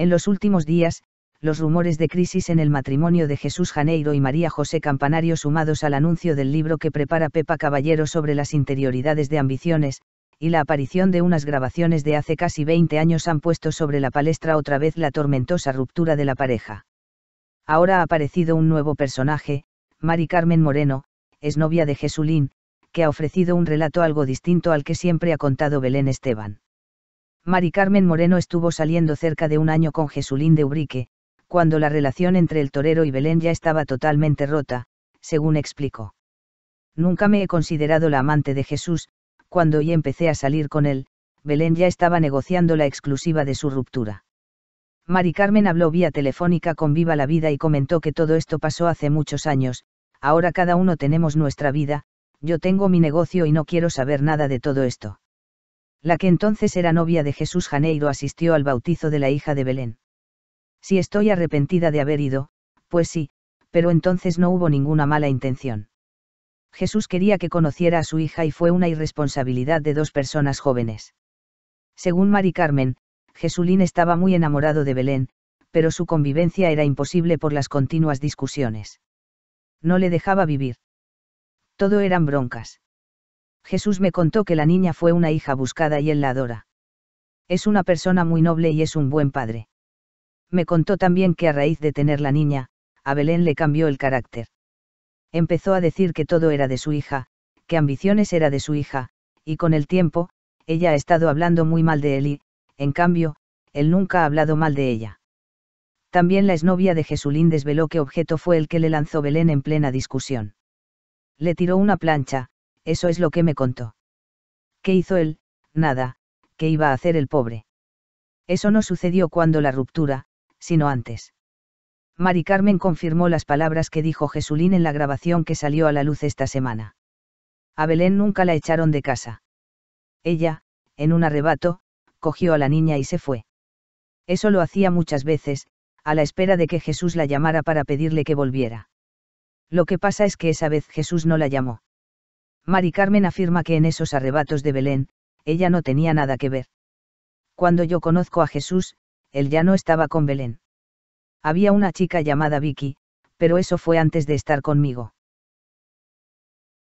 En los últimos días, los rumores de crisis en el matrimonio de Jesús Janeiro y María José Campanario sumados al anuncio del libro que prepara Pepa Caballero sobre las interioridades de ambiciones, y la aparición de unas grabaciones de hace casi 20 años han puesto sobre la palestra otra vez la tormentosa ruptura de la pareja. Ahora ha aparecido un nuevo personaje, Mari Carmen Moreno, es novia de Jesulín, que ha ofrecido un relato algo distinto al que siempre ha contado Belén Esteban. Mari Carmen Moreno estuvo saliendo cerca de un año con Jesulín de Ubrique, cuando la relación entre el torero y Belén ya estaba totalmente rota, según explicó. Nunca me he considerado la amante de Jesús, cuando hoy empecé a salir con él, Belén ya estaba negociando la exclusiva de su ruptura. Mari Carmen habló vía telefónica con Viva la Vida y comentó que todo esto pasó hace muchos años, ahora cada uno tenemos nuestra vida, yo tengo mi negocio y no quiero saber nada de todo esto la que entonces era novia de Jesús Janeiro asistió al bautizo de la hija de Belén. Si estoy arrepentida de haber ido, pues sí, pero entonces no hubo ninguna mala intención. Jesús quería que conociera a su hija y fue una irresponsabilidad de dos personas jóvenes. Según Mari Carmen, Jesulín estaba muy enamorado de Belén, pero su convivencia era imposible por las continuas discusiones. No le dejaba vivir. Todo eran broncas. Jesús me contó que la niña fue una hija buscada y él la adora. Es una persona muy noble y es un buen padre. Me contó también que a raíz de tener la niña, a Belén le cambió el carácter. Empezó a decir que todo era de su hija, que ambiciones era de su hija, y con el tiempo, ella ha estado hablando muy mal de él y, en cambio, él nunca ha hablado mal de ella. También la exnovia de Jesulín desveló qué objeto fue el que le lanzó Belén en plena discusión. Le tiró una plancha, eso es lo que me contó. ¿Qué hizo él? Nada, ¿qué iba a hacer el pobre? Eso no sucedió cuando la ruptura, sino antes. Mari Carmen confirmó las palabras que dijo Jesulín en la grabación que salió a la luz esta semana. A Belén nunca la echaron de casa. Ella, en un arrebato, cogió a la niña y se fue. Eso lo hacía muchas veces, a la espera de que Jesús la llamara para pedirle que volviera. Lo que pasa es que esa vez Jesús no la llamó. Mari Carmen afirma que en esos arrebatos de Belén, ella no tenía nada que ver. Cuando yo conozco a Jesús, él ya no estaba con Belén. Había una chica llamada Vicky, pero eso fue antes de estar conmigo.